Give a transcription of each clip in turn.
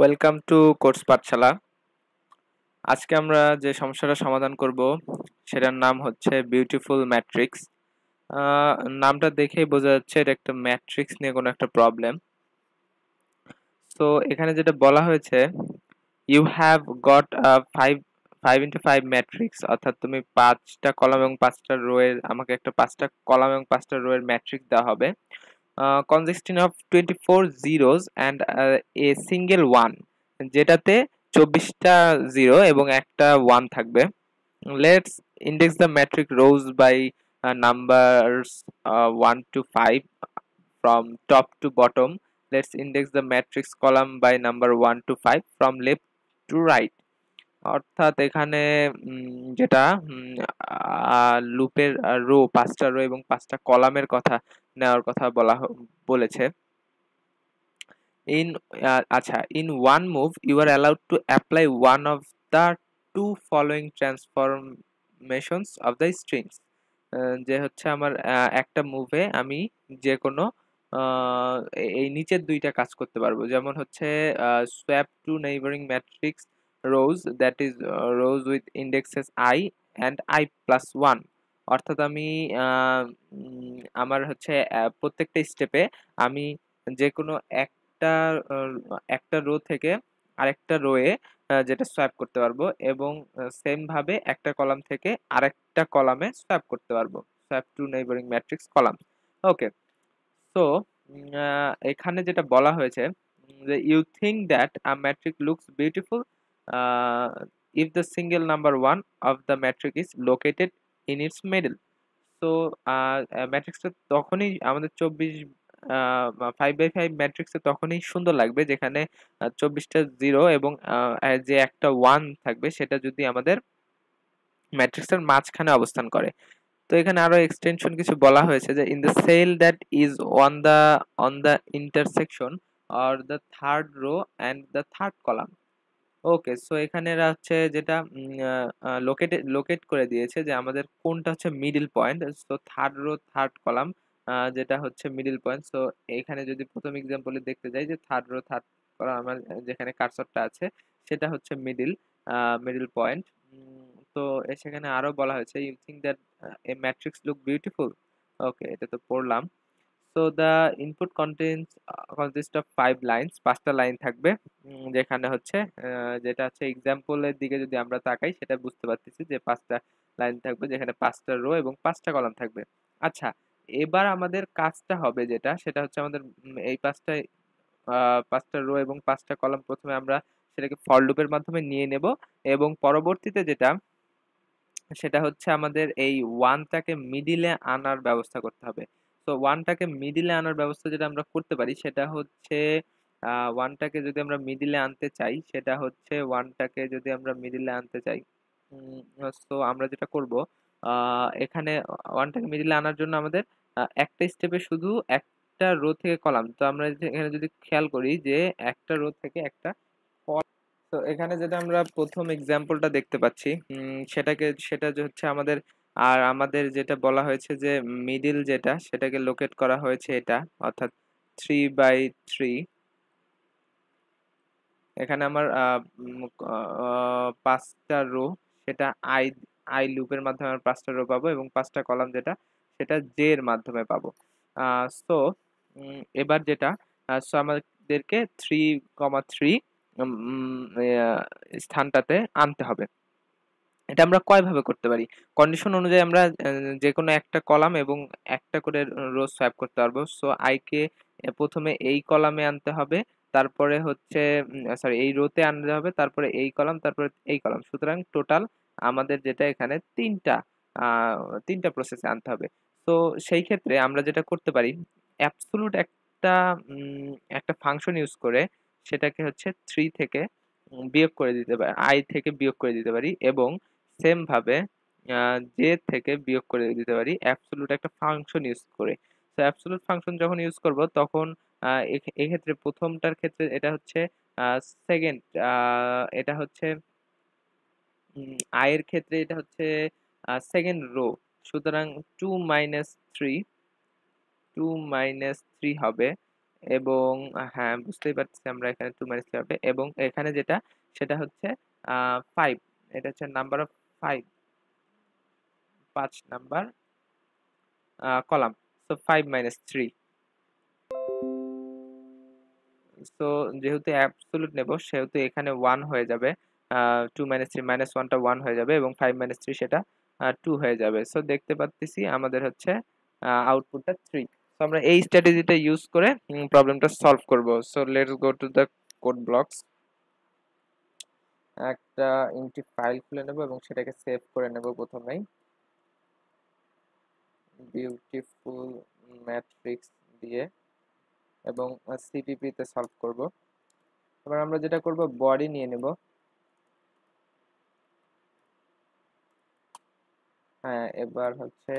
welcome to course পাঠশালা আজকে আমরা যে সমস্যাটা সমাধান করব সেটার নাম হচ্ছে বিউটিফুল ম্যাট্রিক্স নামটা দেখেই বোঝা যাচ্ছে এটা একটা ম্যাট্রিক্স নিয়ে কোনো একটা প্রবলেম সো এখানে যেটা বলা হয়েছে you have got five five into five matrix অর্থাৎ তুমি পাঁচটা কলাম এবং পাঁচটা রোয়ের আমাকে একটা পাঁচটা কলাম এবং পাঁচটা রোয়ের ম্যাট্রিক্স দেওয়া হবে conjunction of twenty four zeros and a single one যেটাতে চব্বিশটা জিরো এবং একটা ওয়ান থাকবে let's index the matrix rows by numbers one to five from top to bottom let's index the matrix column by number one to five from left to right অর্থাৎ এখানে যেটা লুপের rho পাঁচটা rho এবং পাঁচটা কলামের কথা নেওয়ার কথা বলা বলেছে ইন আচ্ছা in one move you are allowed to apply one of the two following transformations of the strings যে হচ্ছে আমার একটা মুভে আমি যে কোনো এই নিচের দুইটা কাজ করতে পারবো যেমন হচ্ছে swap two neighboring matrix rows that is rows with indexes i and i plus one অর্থাৎ আমি আমার হচ্ছে প্রত্যেকটা স্টেপে আমি যে কোনো একটা একটা রো থেকে আরেকটা রোয়ে যেটা সোয়াইপ করতে পারবো এবং সেমভাবে একটা কলাম থেকে আরেকটা কলামে সোয়াইপ করতে পারবো swipe two neighboring matrix column okay so এখানে যেটা বলা হয়েছে যে you think that a matrix looks beautiful if the single number one of the matrix is located in its middle so ম্যাট্রিক্সটা তখনই আমাদের চব্বিশ ফাইভ বাই ফাইভ ম্যাট্রিক্সে তখনই সুন্দর লাগবে যেখানে চব্বিশটা জিরো এবং যে একটা ওয়ান থাকবে সেটা যদি আমাদের ম্যাট্রিক্সের মাঝখানে অবস্থান করে তো এখানে আরো এক্সটেনশন কিছু বলা হয়েছে যে in the cell that is on the on the intersection or the third row and the third column okay so এখানে এরা হচ্ছে যেটা লোকেট লোকেট করে দিয়েছে যে আমাদের কোনটা হচ্ছে middle point so third row third column যেটা হচ্ছে মিডিল পয়েন্ট সো এখানে যদি প্রথম এক্সাম্পলে দেখতে যাই যে থার্ড রো থার্ড কলাম আমার যেখানে কারসরটা আছে সেটা হচ্ছে মিডিল মিডিল পয়েন্ট তো সেখানে আরও বলা হয়েছে you think that a matrix look beautiful okay এটা তো পড়লাম so the input contents consist of five lines পাঁচটা লাইন থাকবে যেখানে হচ্ছে যেটা হচ্ছে এক্সাম্পলের দিকে যদি আমরা তাকাই সেটা বুঝতে পারতেছি যে পাঁচটা লাইন থাকবে যেখানে পাঁচটা রো এবং পাঁচটা কলাম থাকবে আচ্ছা এবার আমাদের কাজটা হবে যেটা সেটা হচ্ছে আমাদের এই পাঁচটা পাঁচটা রো এবং পাঁচটা কলাম প্রথমে আমরা সেটাকে ফল লুপের মাধ্যমে নিয়ে নেব এবং পরবর্তীতে যেটা সেটা হচ্ছে আমাদের এই ওয়ানটাকে মিডিলে আনার ব্যবস্থা করতে হবে সো ওয়ানটাকে মিডিলে আনার ব্যবস্থা যেটা আমরা করতে পারি সেটা হচ্ছে ওয়ানটাকে যদি আমরা মিডিলে আনতে চাই সেটা হচ্ছে ওয়ানটাকে যদি আমরা মিডিলে আনতে চাই সো আমরা যেটা করব এখানে ওয়ানটাকে মিডিলে আনার জন্য আমাদের একটা স্টেপে শুধু একটা রো থেকে কলাম তো আমরা এখানে যদি খেয়াল করি যে একটা রো থেকে একটা তো এখানে যেটা আমরা প্রথম এক্সাম্পলটা দেখতে পাচ্ছি সেটাকে সেটা হচ্ছে আমাদের আর আমাদের যেটা বলা হয়েছে যে মিডিল যেটা সেটাকে লোকেট করা হয়েছে এটা অর্থাৎ থ্রি বাই থ্রি এখানে আমার পাঁচটা রো সেটা আই আই লুপের মাধ্যমে আমরা পাঁচটা রো পাবো এবং পাঁচটা কলাম যেটা সেটা জে এর মাধ্যমে পাবো সো এবার যেটা সো আমাদেরকে থ্রি কমা থ্রি স্থানটাতে আনতে হবে এটা আমরা কয়ভাবে করতে পারি কন্ডিশন অনুযায়ী আমরা যে কোনো একটা কলাম এবং একটা করে রো সোয়াইপ করতে পারবো সো আইকে প্রথমে এই কলামে আনতে হবে তারপরে হচ্ছে সরি এই রোতে আনতে হবে তারপরে এই কলাম তারপরে এই কলাম সুতরাং টোটাল আমাদের যেটা এখানে তিনটা তিনটা প্রসেসে আনতে হবে তো সেই ক্ষেত্রে আমরা যেটা করতে পারি অ্যাবসলুট একটা একটা ফাংশন ইউজ করে সেটাকে হচ্ছে থ্রি থেকে বিয়োগ করে দিতে পারি আই থেকে বিয়োগ করে দিতে পারি এবং সেম ভাবে যে থেকে বিয়োগ করে দিতে পারি অ্যাবসোলুট একটা ফাংশন ইউজ করে তো অ্যাবসোলুট ফাংশন যখন ইউজ করব তখন এই ক্ষেত্রে প্রথমটার ক্ষেত্রে এটা হচ্ছে সেকেন্ড এটা হচ্ছে আয়ের ক্ষেত্রে এটা হচ্ছে সেকেন্ড রো সুতরাং two minus three two minus three হবে এবং হ্যাঁ বুঝতেই পারছি আমরা এখানে টু মাইনাস থ্রি হবে এবং এখানে যেটা সেটা হচ্ছে ফাইভ এটা হচ্ছে নাম্বার অফ ফাইভ পাঁচ number column so five minus three so যেহেতু অ্যাবসোলুট নেব সেহেতু এখানে ওয়ান হয়ে যাবে টু মাইনাস থ্রি মাইনাস ওয়ানটা ওয়ান হয়ে যাবে এবং ফাইভ মাইনাস থ্রি সেটা টু uh, হয়ে যাবে সো দেখতে পাচ্ছি আমাদের হচ্ছে আউটপুটটা থ্রি সো আমরা এই স্ট্র্যাটেজিটা ইউজ করে প্রবলেমটা সলভ করব so let's go to the code blocks একটা ইনটি ফাইল খুলে নেব এবং সেটাকে সেভ করে নেব প্রথমেই বিউটিফুল ম্যাট্রিক্স দিয়ে এবং সিপিপিতে সলভ করব এবার আমরা যেটা করব বডি নিয়ে নেব হ্যাঁ এবার হচ্ছে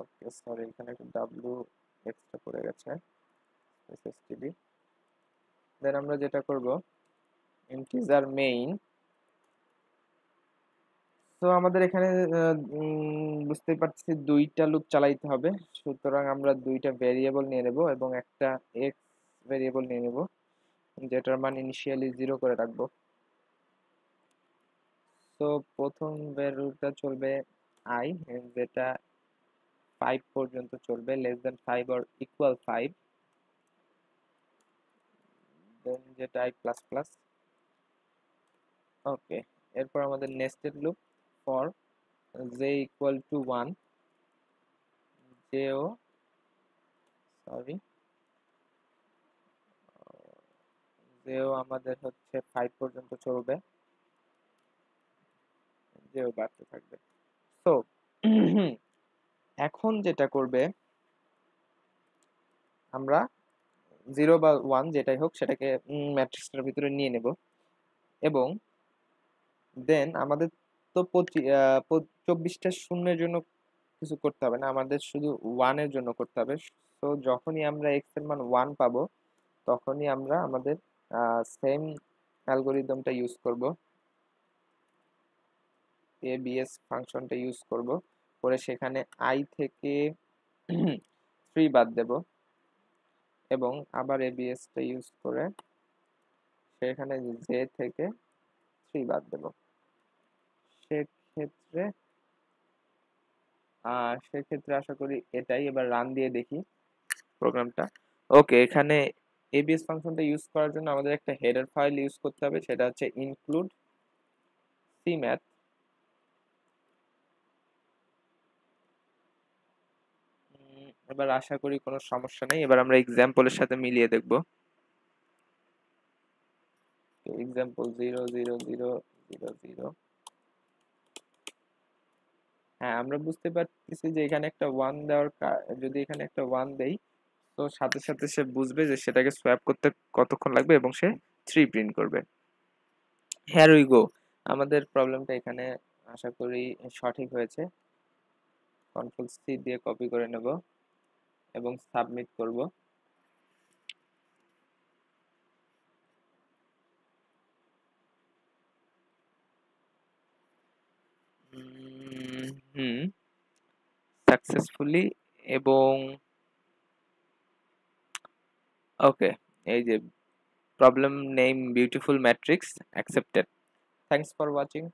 ওকে সরি এখানে একটা ডাব্লু এক্সট্রা পড়ে গেছে এসএসটিডি দেন আমরা যেটা করব ইন্টিজার মেইন তো আমাদের এখানে পারছি দুইটা লুপ চালাইতে হবে সুতরাং আমরা দুইটা ভেরিয়েবল নিয়ে নেব এবং একটা এক্স ভেরিয়েবল নিয়ে নেব যেটার মান ইনিশিয়ালি জিরো করে রাখবো তো প্রথম ভ্যালুটা চলবে আই যেটা 5 পর্যন্ত চলবে less than 5 or equal 5 then যেটা আই প্লাস প্লাস ওকে এরপর আমাদের nested loop for j equal to one j oh sorry যেও আমাদের হচ্ছে ফাইভ পর্যন্ত চলবে যেও বাড়তে থাকবে সো এখন যেটা করবে আমরা জিরো বা ওয়ান যেটাই হোক সেটাকে ম্যাট্রিক্সটার ভিতরে নিয়ে নেব এবং দেন আমাদের তো চব্বিশটা শূন্যের জন্য কিছু করতে হবে না আমাদের শুধু ওয়ানের জন্য করতে হবে তো যখনই আমরা এক্স এর মান ওয়ান পাবো তখনই আমরা আমাদের সেম অ্যালগোরিদমটা ইউজ করব এস ফাংশনটা ইউজ করব করে সেখানে আই থেকে থ্রি বাদ দেব এবং আবার এবিএসটা ইউজ করে সেখানে জে থেকে থ্রি বাদ দেব সেক্ষেত্রে সেক্ষেত্রে আশা করি এটাই এবার রান দিয়ে দেখি প্রোগ্রামটা ওকে এখানে এবিএস ফাংশনটা ইউজ করার জন্য আমাদের একটা হেডার ফাইল ইউজ করতে হবে সেটা হচ্ছে ইনক্লুড সি ম্যাথ এবার আশা করি কোনো সমস্যা নেই এবার আমরা এক্সাম্পলের সাথে মিলিয়ে দেখব example zero zero zero zero zero হ্যাঁ আমরা বুঝতে পারতেছি যে এখানে একটা ওয়ান দেওয়ার যদি এখানে একটা ওয়ান দেই তো সাথে সাথে সে বুঝবে যে সেটাকে সোয়াপ করতে কতক্ষণ লাগবে এবং সে থ্রি প্রিন্ট করবে হ্যার উই গো আমাদের প্রবলেমটা এখানে আশা করি সঠিক হয়েছে কন্ট্রোল সি দিয়ে কপি করে নেব এবং সাবমিট করব সাকসেসফুলি এবং ওকে এই যে problem name beautiful matrix accepted thanks for watching